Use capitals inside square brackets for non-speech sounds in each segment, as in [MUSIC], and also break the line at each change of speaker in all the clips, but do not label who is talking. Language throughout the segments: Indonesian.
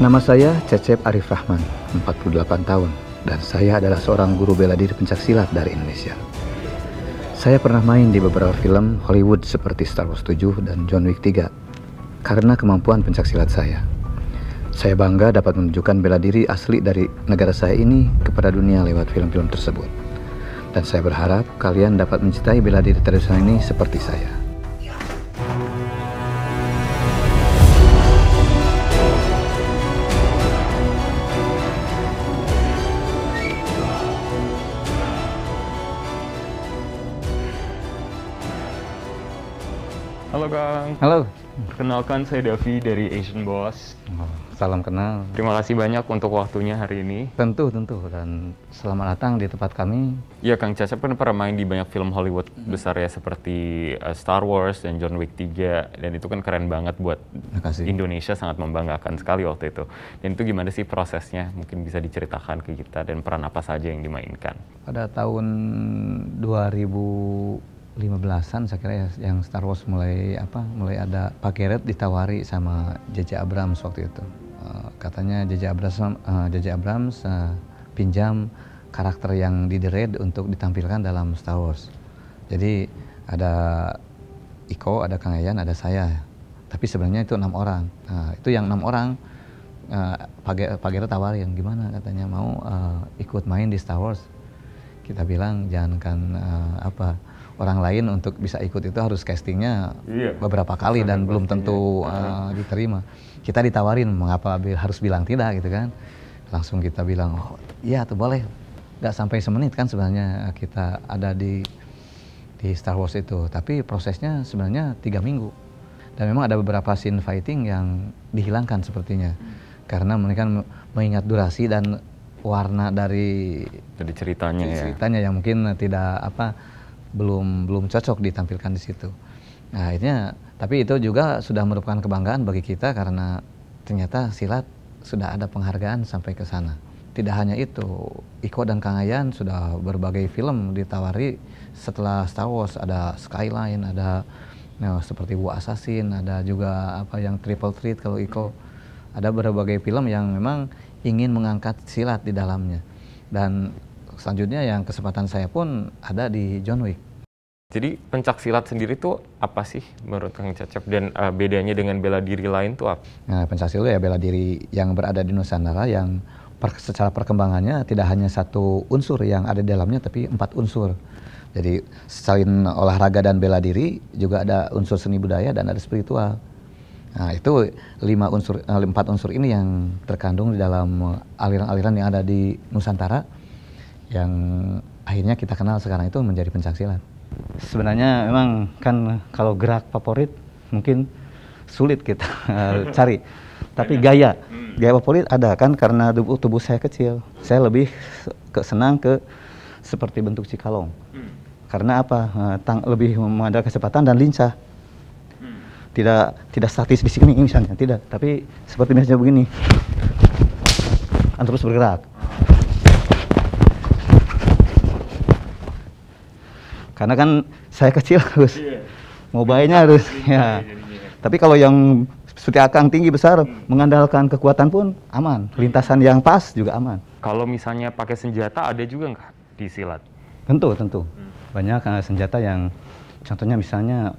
Nama saya Cecep Arif Rahman, 48 tahun, dan saya adalah seorang guru bela diri silat dari Indonesia. Saya pernah main di beberapa film Hollywood seperti Star Wars 7 dan John Wick 3 karena kemampuan pencak silat saya. Saya bangga dapat menunjukkan bela diri asli dari negara saya ini kepada dunia lewat film-film tersebut. Dan saya berharap kalian dapat mencintai bela diri tradisional ini seperti saya.
Bang. Halo. Perkenalkan saya Davi dari Asian Boss. Oh, salam kenal. Terima kasih banyak untuk waktunya hari ini.
Tentu, tentu. Dan selamat datang di tempat kami.
Ya, Kang Caca kan pernah main di banyak film Hollywood hmm. besar ya, seperti eh, Star Wars dan John Wick 3. Dan itu kan keren banget buat Indonesia, sangat membanggakan sekali waktu itu. Dan itu gimana sih prosesnya? Mungkin bisa diceritakan ke kita dan peran apa saja yang dimainkan.
Pada tahun 2000 lima belasan saya kira ya yang Star Wars mulai apa mulai ada Pak ditawari sama JJ Abrams waktu itu. Uh, katanya JJ Abrams uh, eh, JJ Abrams uh, pinjam karakter yang di The Red untuk ditampilkan dalam Star Wars. Jadi ada Iko, ada Kang Ayan, ada saya. Tapi sebenarnya itu enam orang. Nah, itu yang enam orang uh, Pak Garrett yang gimana katanya mau uh, ikut main di Star Wars. Kita bilang jangankan uh, apa orang lain untuk bisa ikut itu harus castingnya iya. beberapa kali Sangat dan belum tentu uh, diterima. Kita ditawarin mengapa harus bilang tidak gitu kan? Langsung kita bilang oh iya tuh boleh. Gak sampai semenit kan sebenarnya kita ada di di Star Wars itu, tapi prosesnya sebenarnya tiga minggu. Dan memang ada beberapa scene fighting yang dihilangkan sepertinya. Karena mereka mengingat durasi dan warna dari dari ceritanya, ceritanya ya. Ceritanya yang mungkin tidak apa belum belum cocok ditampilkan di situ. Nah, akhirnya tapi itu juga sudah merupakan kebanggaan bagi kita karena ternyata silat sudah ada penghargaan sampai ke sana. Tidak hanya itu, Iko dan Kang Ayan sudah berbagai film ditawari setelah Star Wars ada Skyline, ada ya, seperti Wu Assassin, ada juga apa yang Triple Threat kalau Iko ada berbagai film yang memang ingin mengangkat silat di dalamnya. Dan selanjutnya yang kesempatan saya pun ada di John Wick.
Jadi pencak silat sendiri itu apa sih menurut Kang Cecep dan uh, bedanya dengan bela diri lain tuh apa?
Nah, pencak silat ya bela diri yang berada di Nusantara yang per, secara perkembangannya tidak hanya satu unsur yang ada di dalamnya tapi empat unsur. Jadi selain olahraga dan bela diri juga ada unsur seni budaya dan ada spiritual. Nah, itu lima unsur eh, empat unsur ini yang terkandung di dalam eh, aliran-aliran yang ada di Nusantara yang akhirnya kita kenal sekarang itu menjadi pencaksilat. Sebenarnya memang kan kalau gerak favorit mungkin sulit kita [LAUGHS] cari. Tapi gaya, hmm. gaya favorit ada kan karena tubuh, tubuh saya kecil. Saya lebih ke senang ke seperti bentuk cikalong. Hmm. Karena apa? Eh, tang lebih mengandalkan kecepatan dan lincah. Hmm. Tidak tidak statis di sini misalnya, tidak. Tapi seperti misalnya begini. Kan terus bergerak. Karena kan saya kecil [LAUGHS] harus yeah. harus iya, ya. Tapi kalau yang seperti akang tinggi besar hmm. mengandalkan kekuatan pun aman. Hmm. Lintasan yang pas juga aman.
Kalau misalnya pakai senjata ada juga nggak di silat?
Tentu, tentu. Hmm. Banyak uh, senjata yang contohnya misalnya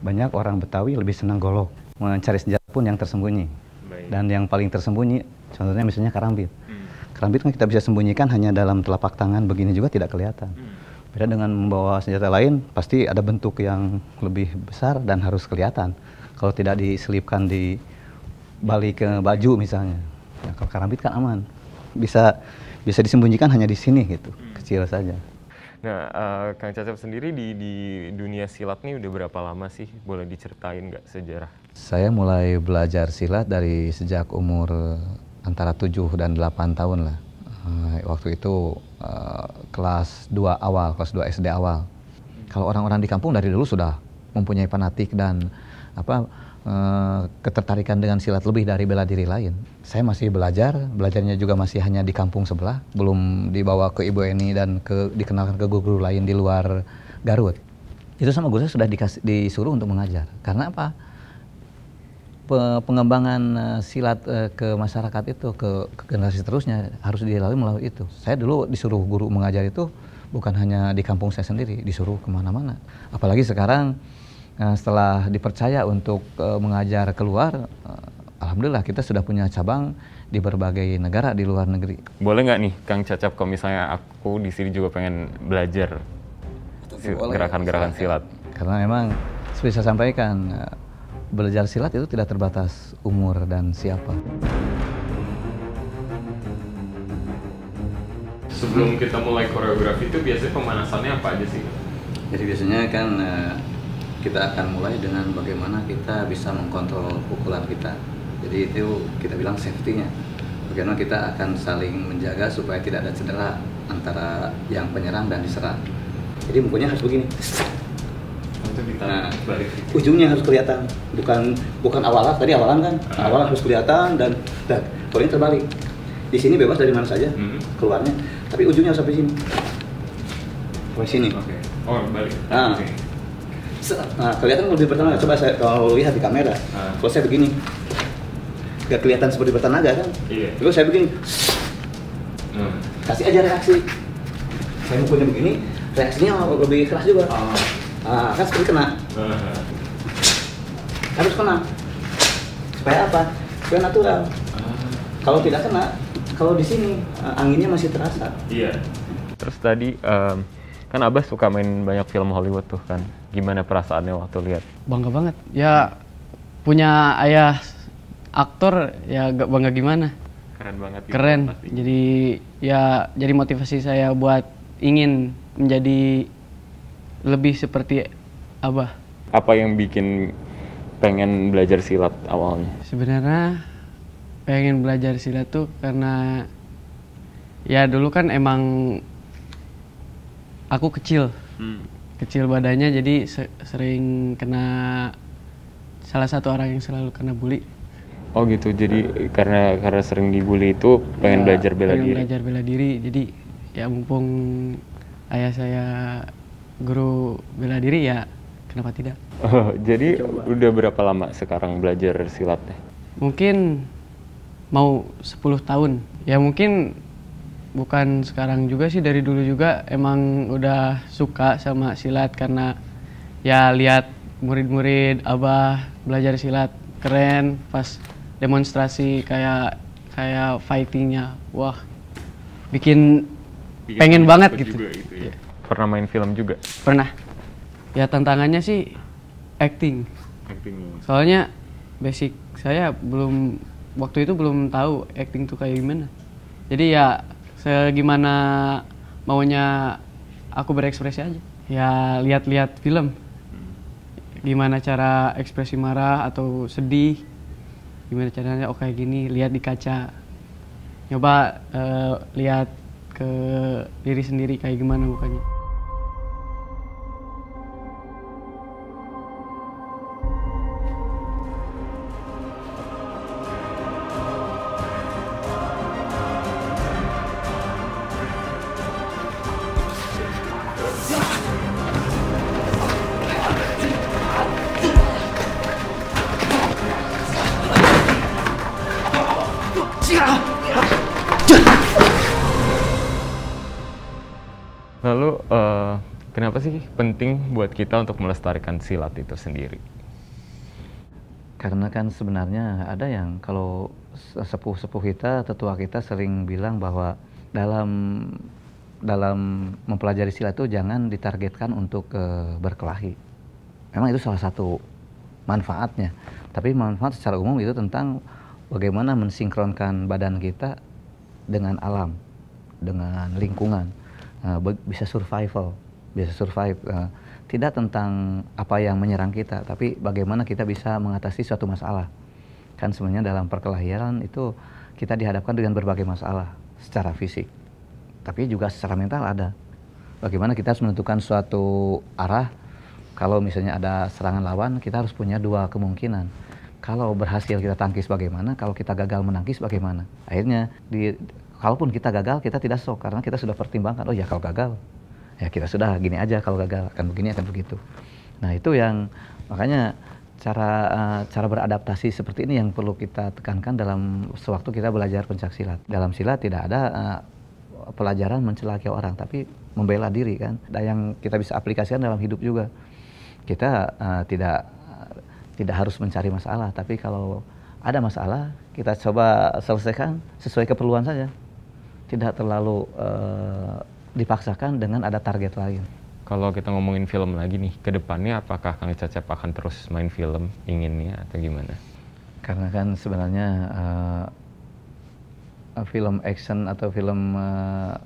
banyak orang Betawi lebih senang golok, mencari senjata pun yang tersembunyi. Baik. Dan yang paling tersembunyi contohnya misalnya karambit. Hmm. Karambit kan kita bisa sembunyikan hanya dalam telapak tangan begini juga tidak kelihatan. Hmm. Beda dengan membawa senjata lain, pasti ada bentuk yang lebih besar dan harus kelihatan. Kalau tidak diselipkan di balik ke baju misalnya. Ya, kalau karambit kan aman. Bisa bisa disembunyikan hanya di sini gitu, hmm. kecil saja.
Nah, uh, Kang Cacep sendiri di, di dunia silat nih udah berapa lama sih? Boleh diceritain nggak sejarah?
Saya mulai belajar silat dari sejak umur antara 7 dan 8 tahun lah Eh, waktu itu uh, kelas 2 awal, kelas 2 SD awal. Kalau orang-orang di kampung dari dulu sudah mempunyai fanatik dan apa uh, ketertarikan dengan silat lebih dari bela diri lain. Saya masih belajar, belajarnya juga masih hanya di kampung sebelah, belum dibawa ke Ibu Eni dan ke, dikenalkan ke guru-guru lain di luar Garut. Itu sama guru saya sudah dikasih, disuruh untuk mengajar. Karena apa? pengembangan eh, silat eh, ke masyarakat itu ke, ke generasi terusnya harus dilalui melalui itu. Saya dulu disuruh guru mengajar itu bukan hanya di kampung saya sendiri, disuruh kemana-mana. Apalagi sekarang eh, setelah dipercaya untuk mengajar keluar, alhamdulillah kita sudah punya cabang di berbagai negara di luar negeri.
Boleh nggak nih, Kang Cacap, kalau misalnya aku di sini juga pengen belajar gerakan-gerakan silat?
Karena memang seperti saya sampaikan, belajar silat itu tidak terbatas umur dan siapa. Sebelum kita mulai koreografi itu biasanya pemanasannya apa aja sih? Jadi biasanya kan eh, kita akan mulai dengan bagaimana kita bisa mengkontrol pukulan kita. Jadi itu kita bilang safety-nya. Bagaimana kita akan saling menjaga supaya tidak ada cedera antara yang penyerang dan diserang. Jadi mukanya harus begini nah, ujungnya harus kelihatan bukan bukan awalan tadi awalan kan ah. awalan harus kelihatan dan dan kalau ini terbalik di sini bebas dari mana saja hmm. keluarnya tapi ujungnya harus sampai sini sampai sini okay. oh balik nah. okay. nah kelihatan lebih bertenaga. coba saya kalau lihat di kamera ah. kalau saya begini gak kelihatan seperti bertenaga kan iya. saya begini nah. kasih aja reaksi saya mukulnya begini reaksinya lebih keras juga. Oh nah, kan seperti kena ah. harus kena supaya apa supaya natural ah. kalau tidak kena kalau di sini eh, anginnya masih terasa iya yeah.
terus tadi um, kan abah suka main banyak film Hollywood tuh kan gimana perasaannya waktu lihat
bangga banget ya punya ayah aktor ya gak bangga gimana
keren banget gitu, keren iya,
pasti. jadi ya jadi motivasi saya buat ingin menjadi lebih seperti apa?
apa yang bikin pengen belajar silat awalnya
sebenarnya pengen belajar silat tuh karena ya dulu kan emang aku kecil hmm. kecil badannya jadi sering kena salah satu orang yang selalu kena bully
oh gitu jadi karena karena sering dibully itu pengen ya, belajar bela pengen diri belajar
bela diri jadi ya mumpung ayah saya guru bela diri ya kenapa tidak?
Oh, jadi Coba. udah berapa lama sekarang belajar silatnya?
Mungkin mau 10 tahun. Ya mungkin bukan sekarang juga sih dari dulu juga emang udah suka sama silat karena ya lihat murid-murid abah belajar silat keren pas demonstrasi kayak kayak fightingnya wah
bikin, bikin pengen banget gitu. Juga gitu ya pernah main film juga?
Pernah. Ya tantangannya sih acting. Acting. Ya. Soalnya basic saya belum waktu itu belum tahu acting tuh kayak gimana. Jadi ya segimana maunya aku berekspresi aja. Ya lihat-lihat film. Gimana cara ekspresi marah atau sedih. Gimana caranya oh gini, lihat di kaca. coba uh, eh, lihat ke diri sendiri kayak gimana mukanya.
Kenapa sih penting buat kita untuk melestarikan silat itu sendiri?
Karena kan sebenarnya ada yang kalau sepuh-sepuh kita, tetua kita sering bilang bahwa dalam dalam mempelajari silat itu jangan ditargetkan untuk e, berkelahi. Memang itu salah satu manfaatnya. Tapi manfaat secara umum itu tentang bagaimana mensinkronkan badan kita dengan alam, dengan lingkungan, e, bisa survival bisa survive. Uh, tidak tentang apa yang menyerang kita, tapi bagaimana kita bisa mengatasi suatu masalah. Kan sebenarnya dalam perkelahian itu kita dihadapkan dengan berbagai masalah secara fisik, tapi juga secara mental ada. Bagaimana kita harus menentukan suatu arah kalau misalnya ada serangan lawan, kita harus punya dua kemungkinan. Kalau berhasil kita tangkis bagaimana, kalau kita gagal menangkis bagaimana. Akhirnya, di, kalaupun kita gagal, kita tidak sok karena kita sudah pertimbangkan, oh ya kalau gagal ya kita sudah gini aja kalau gagal akan begini akan begitu nah itu yang makanya cara eh, cara beradaptasi seperti ini yang perlu kita tekankan dalam sewaktu kita belajar pencak silat dalam silat tidak ada eh, pelajaran mencelaki orang tapi membela diri kan ada yang kita bisa aplikasikan dalam hidup juga kita eh, tidak tidak harus mencari masalah tapi kalau ada masalah kita coba selesaikan sesuai keperluan saja tidak terlalu dipaksakan dengan ada target lain. Kalau
kita ngomongin film lagi nih, ke depannya apakah Kang Cecep akan terus main film inginnya atau
gimana? Karena kan sebenarnya uh, film action atau film uh,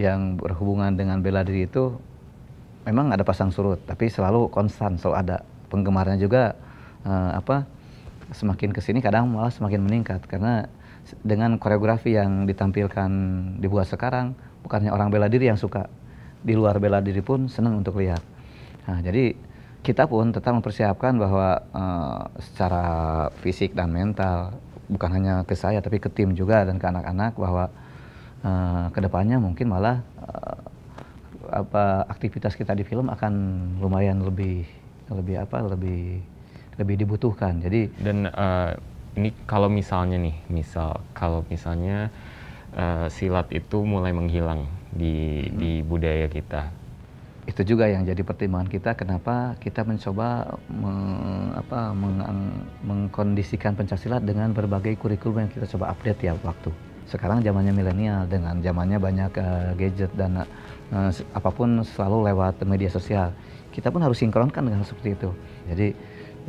yang berhubungan dengan bela diri itu memang ada pasang surut, tapi selalu konstan, selalu ada penggemarnya juga uh, apa semakin kesini kadang malah semakin meningkat karena dengan koreografi yang ditampilkan dibuat sekarang bukannya orang bela diri yang suka di luar bela diri pun senang untuk lihat nah jadi kita pun tetap mempersiapkan bahwa uh, secara fisik dan mental bukan hanya ke saya tapi ke tim juga dan ke anak-anak bahwa uh, eh, kedepannya mungkin malah uh, apa aktivitas kita di film akan lumayan lebih lebih apa lebih lebih dibutuhkan jadi
dan uh, ini kalau misalnya nih misal kalau misalnya Eh, silat itu mulai menghilang di hmm. di budaya kita.
Itu juga yang jadi pertimbangan kita kenapa kita mencoba me, apa, meng, mengkondisikan pencaksilat dengan berbagai kurikulum yang kita coba update tiap waktu. Sekarang zamannya milenial dengan zamannya banyak uh, gadget dan uh, apapun selalu lewat media sosial. Kita pun harus sinkronkan dengan seperti itu. Jadi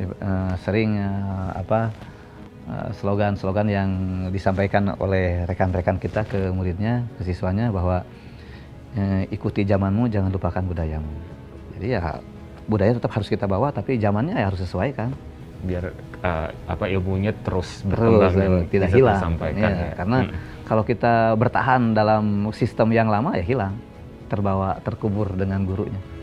uh, sering uh, apa slogan-slogan eh, yang disampaikan oleh rekan-rekan kita ke muridnya, ke siswanya bahwa eh, ikuti zamanmu, jangan lupakan budayamu. Jadi ya budaya tetap harus kita bawa, tapi zamannya ya harus sesuaikan.
Biar uh, apa ilmunya terus berkembang terus, dan tidak hilang. Sampaikan, ya, ya. Karena hmm.
kalau kita bertahan dalam sistem yang lama ya hilang, terbawa terkubur dengan gurunya.